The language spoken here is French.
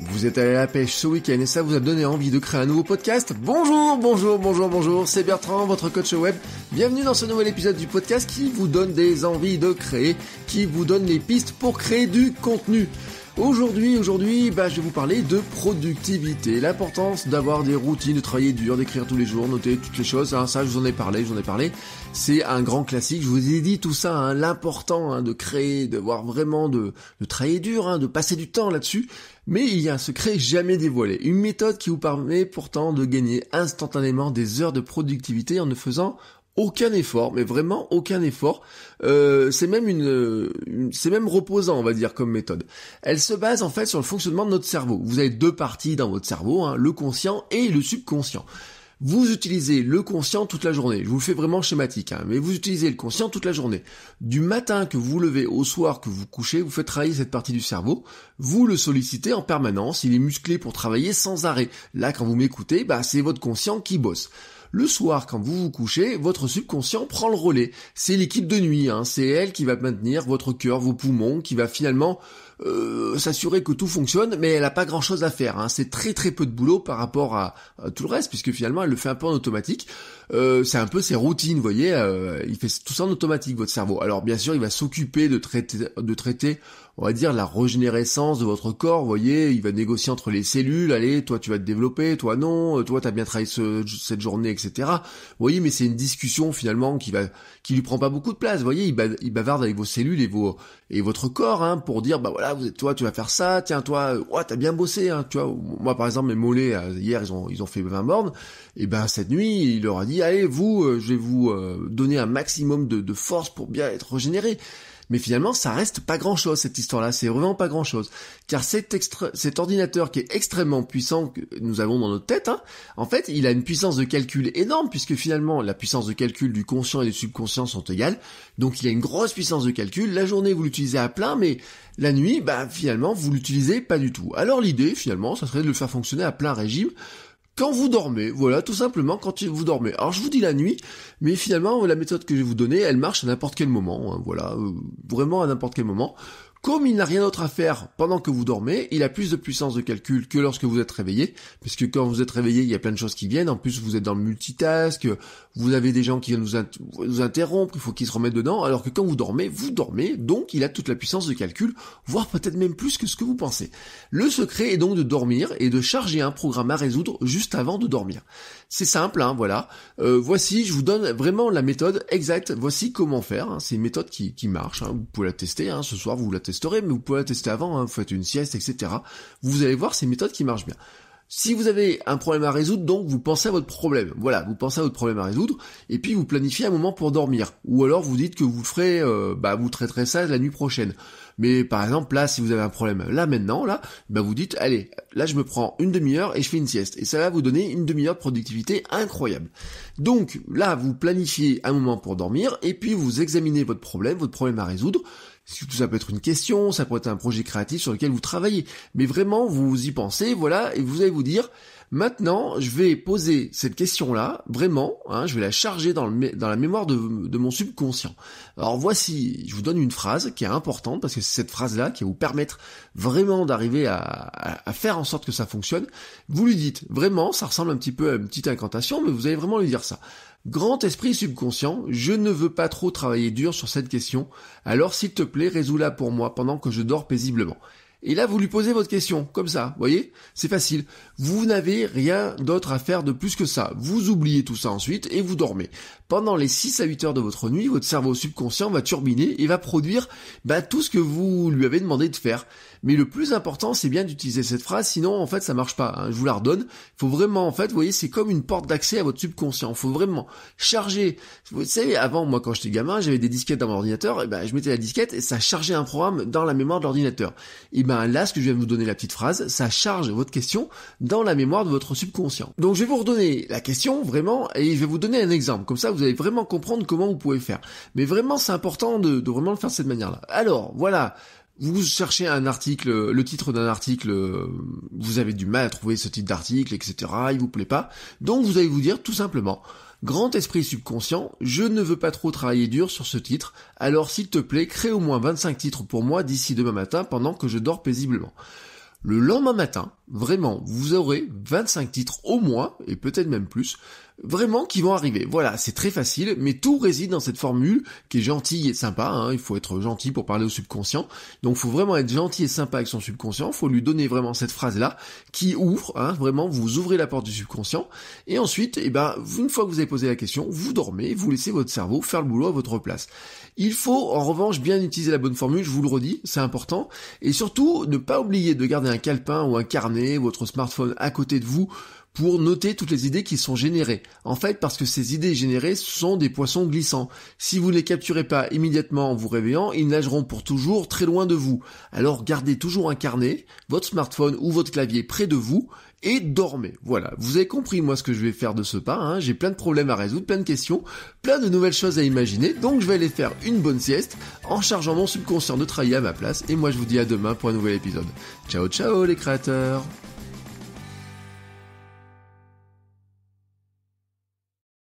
Vous êtes allé à la pêche ce week-end et ça vous a donné envie de créer un nouveau podcast Bonjour, bonjour, bonjour, bonjour, c'est Bertrand, votre coach web. Bienvenue dans ce nouvel épisode du podcast qui vous donne des envies de créer, qui vous donne les pistes pour créer du contenu. Aujourd'hui, aujourd'hui, bah, je vais vous parler de productivité, l'importance d'avoir des routines, de travailler dur, d'écrire tous les jours, noter toutes les choses. Hein. ça, je vous en ai parlé, j'en ai parlé. C'est un grand classique. Je vous ai dit tout ça, hein, l'important hein, de créer, de voir vraiment de, de travailler dur, de passer du temps là-dessus. Mais il y a un secret jamais dévoilé, une méthode qui vous permet pourtant de gagner instantanément des heures de productivité en ne faisant aucun effort, mais vraiment aucun effort. Euh, c'est même euh, une, c'est même reposant, on va dire, comme méthode. Elle se base en fait sur le fonctionnement de notre cerveau. Vous avez deux parties dans votre cerveau, hein, le conscient et le subconscient. Vous utilisez le conscient toute la journée. Je vous le fais vraiment schématique, hein, mais vous utilisez le conscient toute la journée. Du matin que vous levez au soir que vous couchez, vous faites travailler cette partie du cerveau. Vous le sollicitez en permanence. Il est musclé pour travailler sans arrêt. Là, quand vous m'écoutez, bah, c'est votre conscient qui bosse. Le soir, quand vous vous couchez, votre subconscient prend le relais. C'est l'équipe de nuit, hein. c'est elle qui va maintenir votre cœur, vos poumons, qui va finalement euh, s'assurer que tout fonctionne, mais elle n'a pas grand-chose à faire. Hein. C'est très très peu de boulot par rapport à, tout le reste, puisque finalement elle le fait un peu en automatique. Euh, c'est un peu ses routines, vous voyez. Euh, il fait tout ça en automatique, votre cerveau. Alors bien sûr, il va s'occuper de traiter, de traiter, on va dire, la régénérescence de votre corps, vous voyez. Il va négocier entre les cellules. Allez, toi tu vas te développer, toi non. Euh, toi tu as bien travaillé cette journée, etc. Vous voyez, mais c'est une discussion finalement qui va, qui lui prend pas beaucoup de place, vous voyez. Il, bavarde avec vos cellules et vos et votre corps hein, pour dire, bah voilà là, vous, toi, tu vas faire ça, tiens, toi, euh, ouais, t'as bien bossé, hein, tu vois. Moi, par exemple, mes mollets, euh, hier, ils ont, ils ont fait 20 bornes. Et eh ben, cette nuit, il leur a dit, allez, vous, euh, je vais vous donner un maximum de, de force pour bien être régénéré. Mais finalement, ça reste pas grand chose, cette histoire-là. C'est vraiment pas grand chose. Car cet, extra... cet ordinateur qui est extrêmement puissant que nous avons dans notre tête, hein, en fait, il a une puissance de calcul énorme puisque finalement, la puissance de calcul du conscient et du subconscient sont égales. Donc, il a une grosse puissance de calcul. La journée, vous l'utilisez à plein, mais la nuit, bah, finalement, vous l'utilisez pas du tout. Alors, l'idée, finalement, ça serait de le faire fonctionner à plein régime quand vous dormez, voilà, tout simplement quand vous dormez. Alors je vous dis la nuit, mais finalement la méthode que je vais vous donner, elle marche à n'importe quel moment, hein. voilà, euh, vraiment à n'importe quel moment. Comme il n'a rien d'autre à faire pendant que vous dormez, il a plus de puissance de calcul que lorsque vous êtes réveillé, parce que quand vous êtes réveillé, il y a plein de choses qui viennent, en plus vous êtes dans le multitask, vous avez des gens qui viennent nous interrompre, il faut qu'ils se remettent dedans, alors que quand vous dormez, vous dormez, donc il a toute la puissance de calcul, voire peut-être même plus que ce que vous pensez. Le secret est donc de dormir et de charger un programme à résoudre juste avant de dormir. C'est simple, hein, voilà. Euh, voici, je vous donne vraiment la méthode exacte. Voici comment faire. Hein. C'est une méthode qui, qui marche. Hein. Vous pouvez la tester. Ce soir, vous la testerez, mais vous pouvez la tester avant. Vous faites une sieste, etc. Vous allez voir, c'est une méthode qui marche bien. Si vous avez un problème à résoudre, donc vous pensez à votre problème. Voilà, vous pensez à votre problème à résoudre, et puis vous planifiez un moment pour dormir. Ou alors vous dites que vous ferez, euh, bah vous traiterez ça la nuit prochaine. Mais par exemple, là, si vous avez un problème là maintenant, là, bah, vous dites, allez, là je me prends une demi-heure et je fais une sieste. Et ça va vous donner une demi-heure de productivité incroyable. Donc là, vous planifiez un moment pour dormir et puis vous examinez votre problème, votre problème à résoudre. Ça peut être une question, ça peut être un projet créatif sur lequel vous travaillez. Mais vraiment, vous y pensez, voilà, et vous allez vous dire, Maintenant, je vais poser cette question-là, vraiment, hein, je vais la charger dans, la mémoire de, mon subconscient. Alors voici, je vous donne une phrase qui est importante, parce que c'est cette phrase-là qui va vous permettre vraiment d'arriver à, à, faire en sorte que ça fonctionne. Vous lui dites, vraiment, ça ressemble un petit peu à une petite incantation, mais vous allez vraiment lui dire ça. Grand esprit subconscient, je ne veux pas trop travailler dur sur cette question, alors s'il te plaît, résous-la pour moi pendant que je dors paisiblement. Et là, vous lui posez votre question, comme ça, vous voyez C'est facile. Vous n'avez rien d'autre à faire de plus que ça. Vous oubliez tout ça ensuite et vous dormez. Pendant les 6 à 8 heures de votre nuit, votre cerveau subconscient va turbiner et va produire bah, tout ce que vous lui avez demandé de faire. Mais le plus important, c'est bien d'utiliser cette phrase, sinon en fait ça marche pas. Hein. Je vous la redonne. Il faut vraiment, en fait, vous voyez, c'est comme une porte d'accès à votre subconscient. Il faut vraiment charger. Vous savez, avant, moi quand j'étais gamin, j'avais des disquettes dans mon ordinateur, et ben je mettais la disquette et ça chargeait un programme dans la mémoire de l'ordinateur. Et ben, ben, là, ce que je viens de vous donner la petite phrase, ça charge votre question dans la mémoire de votre subconscient. Donc je vais vous redonner la question vraiment et je vais vous donner un exemple. Comme ça, vous allez vraiment comprendre comment vous pouvez faire. Mais vraiment, c'est important de, vraiment le faire de cette manière-là. Alors, voilà vous cherchez un article, le titre d'un article, euh, vous avez du mal à trouver ce titre d'article, etc. Il vous plaît pas. Donc vous allez vous dire tout simplement, Grand esprit subconscient, je ne veux pas trop travailler dur sur ce titre, alors s'il te plaît, crée au moins 25 titres pour moi d'ici demain matin pendant que je dors paisiblement. Le lendemain matin, vraiment, vous aurez 25 titres au moins, et peut-être même plus, vraiment qui vont arriver. Voilà, c'est très facile, mais tout réside dans cette formule qui est gentille et sympa. Hein. Il faut être gentil pour parler au subconscient. Donc, faut vraiment être gentil et sympa avec son subconscient. Il Faut lui donner vraiment cette phrase-là qui ouvre, hein, vraiment, vous ouvrez la porte du subconscient. Et ensuite, eh ben, une fois que vous avez posé la question, vous dormez, vous laissez votre cerveau faire le boulot à votre place. Il faut, en revanche, bien utiliser la bonne formule. Je vous le redis, c'est important, et surtout ne pas oublier de garder un calepin ou un carnet, votre smartphone à côté de vous pour noter toutes les idées qui sont générées. En fait, parce que ces idées générées sont des poissons glissants. Si vous ne les capturez pas immédiatement en vous réveillant, ils nageront pour toujours très loin de vous. Alors gardez toujours un carnet, votre smartphone ou votre clavier près de vous et dormez. Voilà, vous avez compris moi ce que je vais faire de ce pas. Hein. J'ai plein de problèmes à résoudre, plein de questions, plein de nouvelles choses à imaginer. Donc je vais aller faire une bonne sieste en chargeant mon subconscient de travailler à ma place. Et moi je vous dis à demain pour un nouvel épisode. Ciao ciao les créateurs